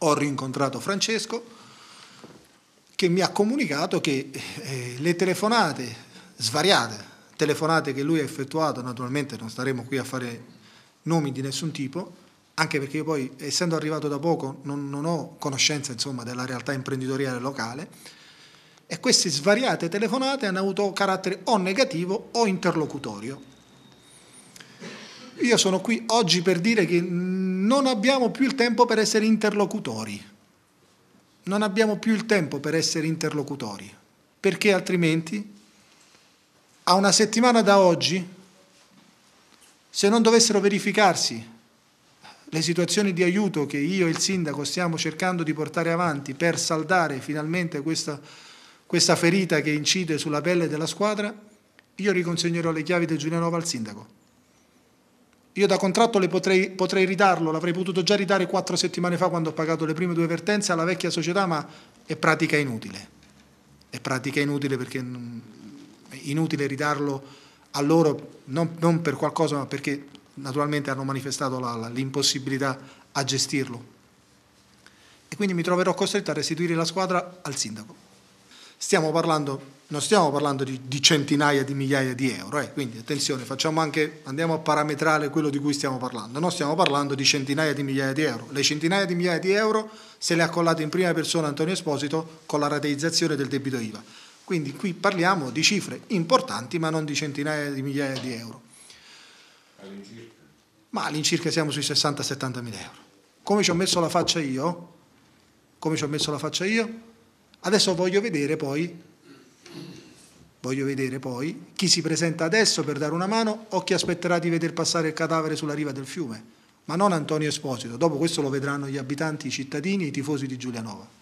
Ho rincontrato Francesco che mi ha comunicato che eh, le telefonate svariate, telefonate che lui ha effettuato, naturalmente non staremo qui a fare nomi di nessun tipo, anche perché io poi, essendo arrivato da poco, non, non ho conoscenza insomma, della realtà imprenditoriale locale, e queste svariate telefonate hanno avuto carattere o negativo o interlocutorio. Io sono qui oggi per dire che non abbiamo più il tempo per essere interlocutori. Non abbiamo più il tempo per essere interlocutori, perché altrimenti a una settimana da oggi, se non dovessero verificarsi le situazioni di aiuto che io e il sindaco stiamo cercando di portare avanti per saldare finalmente questa, questa ferita che incide sulla pelle della squadra, io riconsegnerò le chiavi del Giulianova al sindaco. Io da contratto potrei, potrei, ridarlo, l'avrei potuto già ridare quattro settimane fa quando ho pagato le prime due vertenze alla vecchia società, ma è pratica inutile. È pratica inutile perché è inutile ridarlo a loro, non, non per qualcosa, ma perché naturalmente hanno manifestato la, la, l'impossibilità a gestirlo. E quindi mi troverò costretto a restituire la squadra al sindaco. Stiamo parlando non stiamo parlando di, di, centinaia di migliaia di euro, eh? quindi attenzione, anche, andiamo a parametrare quello di cui stiamo parlando, non stiamo parlando di centinaia di migliaia di euro, le centinaia di migliaia di euro se le ha collate in prima persona Antonio Esposito con la rateizzazione del debito IVA, quindi qui parliamo di cifre importanti ma non di centinaia di migliaia di euro. All'incirca? Ma all'incirca siamo sui 60-70 mila euro. Come ci ho messo la faccia io? Come ci ho messo la faccia io? Adesso voglio vedere poi, voglio vedere poi chi si presenta adesso per dare una mano o chi aspetterà di veder passare il cadavere sulla riva del fiume, ma non Antonio Esposito, dopo questo lo vedranno gli abitanti, i cittadini e i tifosi di Giulianova.